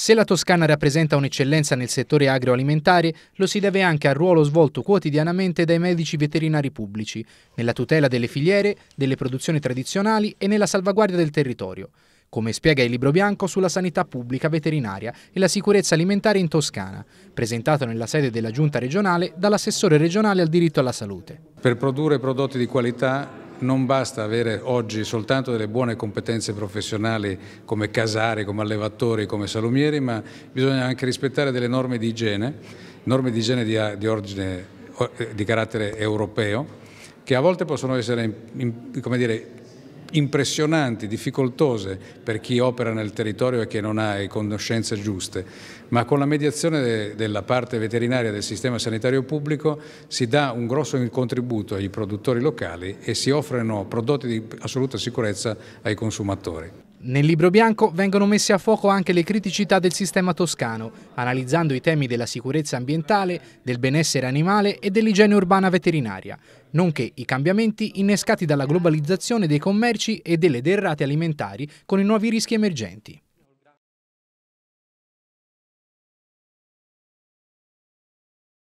Se la Toscana rappresenta un'eccellenza nel settore agroalimentare, lo si deve anche al ruolo svolto quotidianamente dai medici veterinari pubblici, nella tutela delle filiere, delle produzioni tradizionali e nella salvaguardia del territorio, come spiega il libro bianco sulla sanità pubblica veterinaria e la sicurezza alimentare in Toscana, presentato nella sede della Giunta regionale dall'assessore regionale al diritto alla salute. Per produrre prodotti di qualità non basta avere oggi soltanto delle buone competenze professionali come casari, come allevatori, come salumieri, ma bisogna anche rispettare delle norme di igiene, norme di igiene di, di, ordine, eh, di carattere europeo, che a volte possono essere come dire, impressionanti, difficoltose per chi opera nel territorio e che non ha le conoscenze giuste, ma con la mediazione della parte veterinaria del sistema sanitario pubblico si dà un grosso contributo ai produttori locali e si offrono prodotti di assoluta sicurezza ai consumatori. Nel libro bianco vengono messe a fuoco anche le criticità del sistema toscano, analizzando i temi della sicurezza ambientale, del benessere animale e dell'igiene urbana veterinaria, nonché i cambiamenti innescati dalla globalizzazione dei commerci e delle derrate alimentari con i nuovi rischi emergenti.